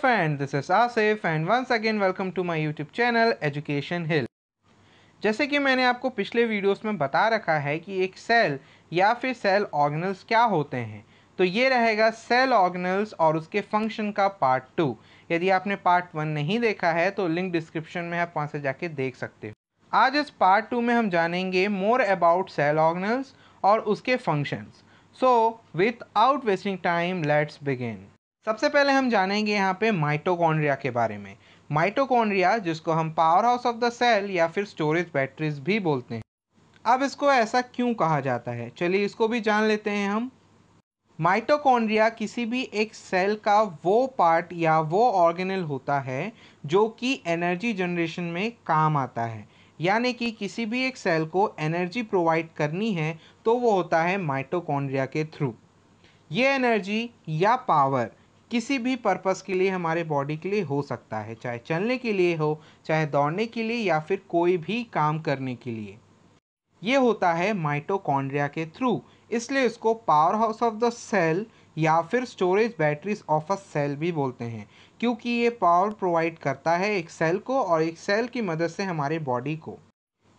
friend, this is Asif and once again welcome to my YouTube channel Education Hill. जैसे कि मैंने आपको पिछले वीडियोस में बता रखा है कि एक सेल या फिर सेल ऑर्गेनल्स क्या होते हैं तो ये रहेगा सेल ऑर्गेनल्स और उसके फंक्शन का पार्ट टू यदि आपने पार्ट वन नहीं देखा है तो लिंक डिस्क्रिप्शन में आप वहाँ से जाके देख सकते हो आज इस पार्ट टू में हम जानेंगे मोर अबाउट सेल ऑर्गेनल्स और उसके functions so without wasting time let's begin सबसे पहले हम जानेंगे यहाँ पे माइटोकॉन्ड्रिया के बारे में माइटोकॉन्ड्रिया जिसको हम powerhouse of the cell या फिर स्टोरेज बैटरीज भी बोलते हैं अब इसको ऐसा क्यों कहा जाता है चलिए इसको भी जान लेते हैं हम माइटोकॉन्ड्रिया किसी भी एक सेल का वो पार्ट या वो ऑर्गेनल होता है जो कि एनर्जी जनरेशन में काम आता है यानी कि किसी भी एक सेल को एनर्जी प्रोवाइड करनी है तो वो होता है माइटोकॉन्ड्रिया के थ्रू ये एनर्जी या पावर किसी भी पर्पस के लिए हमारे बॉडी के लिए हो सकता है चाहे चलने के लिए हो चाहे दौड़ने के लिए या फिर कोई भी काम करने के लिए ये होता है माइटोकॉन्ड्रिया के थ्रू इसलिए इसको powerhouse of the cell या फिर storage batteries of a cell भी बोलते हैं क्योंकि ये पावर प्रोवाइड करता है एक सेल को और एक सेल की मदद से हमारे बॉडी को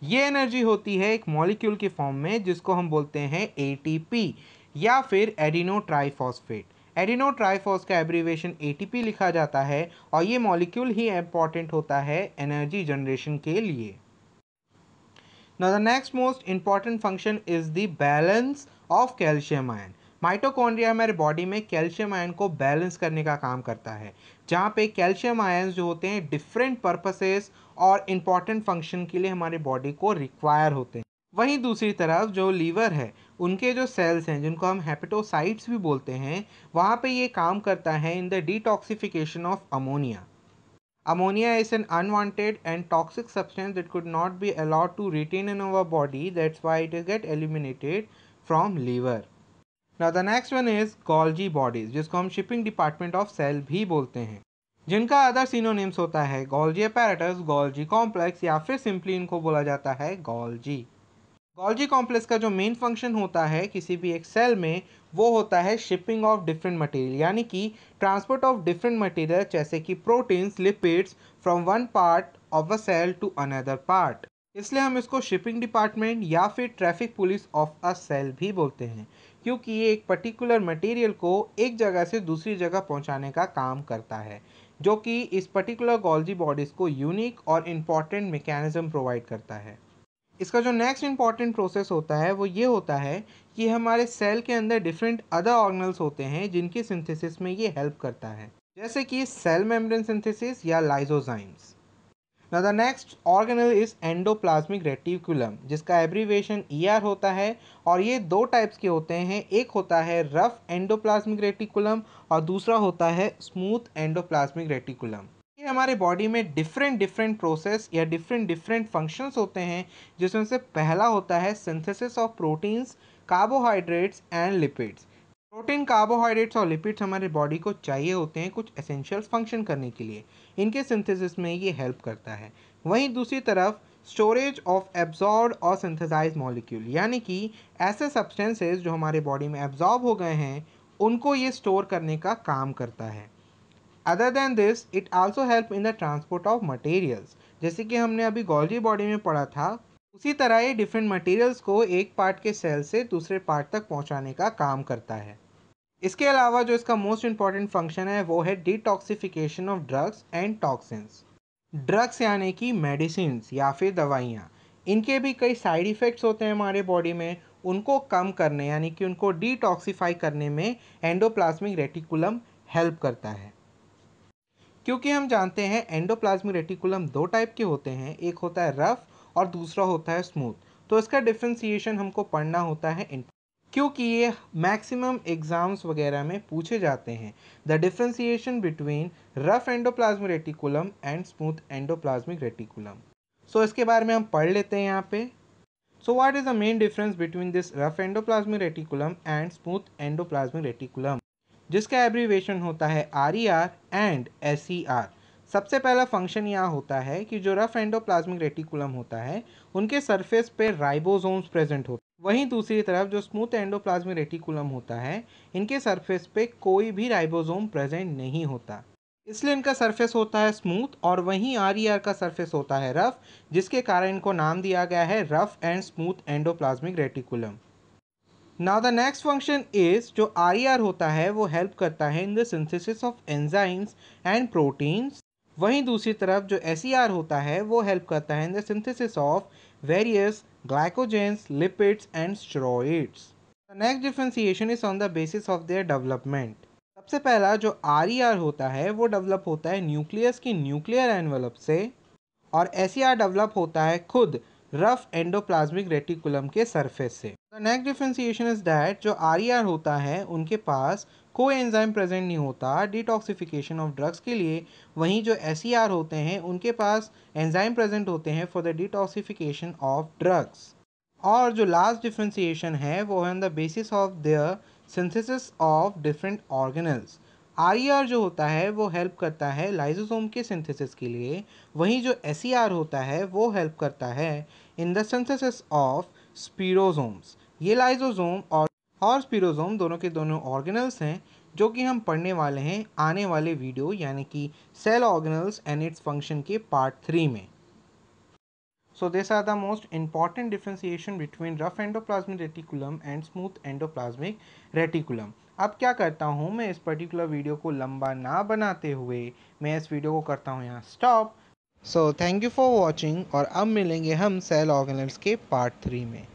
ये एनर्जी होती है एक मॉलिक्यूल के फॉर्म में जिसको हम बोलते हैं एटीपी या फिर एडिनो ट्राईफॉस्फेट एडिनो ट्राइफोस का एब्रीवेशन ए लिखा जाता है और ये मॉलिक्यूल ही इम्पॉर्टेंट होता है एनर्जी जनरेशन के लिए Now the next most important function is the balance of calcium ion mitochondria हमारे बॉडी में कैल्शियम आयन को बैलेंस करने का काम करता है जहाँ पे कैल्शियम आयन्स जो होते हैं डिफरेंट पर्पसेस और इम्पॉर्टेंट फंक्शन के लिए हमारे बॉडी को रिक्वायर होते हैं वहीं दूसरी तरफ जो लीवर है उनके जो सेल्स हैं जिनको हम हेपेटोसाइट्स भी बोलते हैं वहाँ पे ये काम करता है in the detoxification of ammonia ammonia is an unwanted and toxic substance that could not be allowed to retain in our body that's why it is get eliminated from liver now the next one is Golgi bodies जिसको हम shipping department of cell भी बोलते हैं जिनका other सीनोनेम्स होता है Golgi apparatus Golgi complex या फिर सिंपली इनको बोला जाता है गॉल्जी गॉल्जी कॉम्प्लेक्स का जो मेन फंक्शन होता है किसी भी एक सेल में वो होता है शिपिंग ऑफ डिफरेंट मटेरियल यानी कि ट्रांसपोर्ट ऑफ डिफरेंट मटेरियल जैसे कि proteins lipids from one part of a cell to another part इसलिए हम इसको शिपिंग डिपार्टमेंट या फिर traffic police of a cell भी बोलते हैं क्योंकि ये एक पर्टिकुलर मटेरियल को एक जगह से दूसरी जगह पहुंचाने का काम करता है जो कि इस पर्टिकुलर गॉल्जी बॉडीज़ को यूनिक और इम्पॉर्टेंट मेकेनिज़्म प्रोवाइड करता है इसका जो नेक्स्ट इंपॉर्टेंट प्रोसेस होता है वो ये होता है कि हमारे सेल के अंदर डिफरेंट अदर ऑर्गनल्स होते हैं जिनके सिंथेसिस में ये हेल्प करता है जैसे कि सेल मेम्ब्रेन सिंथेसिस या lysozymes now the next organelle is endoplasmic reticulum जिसका एब्रीवेशन ई ER होता है और ये दो टाइप्स के होते हैं एक होता है रफ एंडोप्लाज्मिक रेटिकुलम और दूसरा होता है स्मूथ एंडोप्लाज्मिक रेटिकुलम हमारे बॉडी में डिफरेंट डिफरेंट प्रोसेस या डिफरेंट डिफरेंट फंक्शंस होते हैं जिसमें से पहला होता है synthesis of proteins carbohydrates and lipids protein carbohydrates और लिपिड्स हमारे बॉडी को चाहिए होते हैं कुछ एसेंशियल्स फंक्शन करने के लिए इनके सिंथेसिस में ये हेल्प करता है वहीं दूसरी तरफ स्टोरेज ऑफ एब्जॉर्ब और सिंथेसाइज मॉलिक्यूल यानी कि ऐसे सब्सटेंसेस जो हमारे बॉडी में एब्जॉर्ब हो गए हैं उनको ये स्टोर करने का काम करता है other than this it also help in the transport of materials जैसे कि हमने अभी गोल्जी बॉडी में पढ़ा था उसी तरह ये डिफरेंट मटेरियल्स को एक पार्ट के सेल से दूसरे पार्ट तक पहुंचाने का काम करता है इसके अलावा जो इसका मोस्ट इंपॉर्टेंट फंक्शन है वो है detoxification of drugs and toxins drugs यानी कि मेडिसिन या फिर दवाइयाँ इनके भी कई साइड इफ़ेक्ट्स होते हैं हमारे बॉडी में उनको कम करने यानी कि उनको डिटॉक्सीफाई करने में एंडोप्लाज्मिक रेटिकुलम हेल्प करता है क्योंकि हम जानते हैं एंडोप्लाज्मिक रेटिकुलम दो टाइप के होते हैं एक होता है रफ़ और दूसरा होता है स्मूथ तो इसका डिफ्रेंसीशन हमको पढ़ना होता है क्योंकि ये मैक्सिमम एग्ज़ाम्स वगैरह में पूछे जाते हैं the differentiation between rough endoplasmic reticulum and smooth endoplasmic reticulum so इसके बारे में हम पढ़ लेते हैं यहाँ पे so what is the main difference between this rough endoplasmic reticulum and smooth endoplasmic reticulum जिसका एब्रीवेशन होता है R E R and S E R सबसे पहला फंक्शन यह होता है कि जो रफ एंडोप्लाज्मिक रेटिकुलम होता है उनके सरफेस पे राइबोसोम्स प्रेजेंट होते हैं वहीं दूसरी तरफ जो स्मूथ एंडोप्लाज्मिक रेटिकुलम होता है इनके सरफेस पे कोई भी राइबोसोम प्रेजेंट नहीं होता इसलिए इनका सरफेस होता है स्मूथ और वहीं आर ई आर का सरफेस होता है रफ जिसके कारण इनको नाम दिया गया है rough and smooth endoplasmic reticulum now the next function is जो आई आर होता है वो हेल्प करता है in the synthesis of enzymes and proteins वहीं दूसरी तरफ जो एस सी आर होता है वो हेल्प करता है in the synthesis of various glycogens lipids and steroids the next differentiation is on the basis of their development सबसे पहला जो आर ई आर होता है वो डेवलप होता है न्यूक्लियस की न्यूक्लियर एनवलप से और एस आर डेवलप होता है खुद रफ एंडोप्लाज्मिक रेटिकुलम के सरफेस से the next differentiation is that जो आर e होता है उनके पास को एंजाइम प्रेजेंट नहीं होता डिटॉक्सिफिकेशन ऑफ ड्रग्स के लिए वहीं जो एस e होते हैं उनके पास एंजाइम प्रेजेंट होते हैं for the detoxification of drugs और जो लास्ट डिफ्रेंसीशन है वो है on the basis of their synthesis of different organelles R e जो होता है वो हेल्प करता है लाइजोसोम के सिंथेसिस के लिए वहीं जो एस e होता है वो हेल्प करता है in the synthesis of spherosomes ये लाइजोजोम और और स्पीरोजोम दोनों के दोनों ऑर्गेनल्स हैं जो कि हम पढ़ने वाले हैं आने वाले वीडियो यानी कि cell organelles and its function के पार्ट थ्री में So these are the most important differentiation between rough endoplasmic reticulum and smooth endoplasmic reticulum. अब क्या करता हूँ मैं इस पर्टिकुलर वीडियो को लंबा ना बनाते हुए मैं इस वीडियो को करता हूँ यहाँ stop so thank you for watching और अब मिलेंगे हम सेल ऑर्गेनल्स के पार्ट थ्री में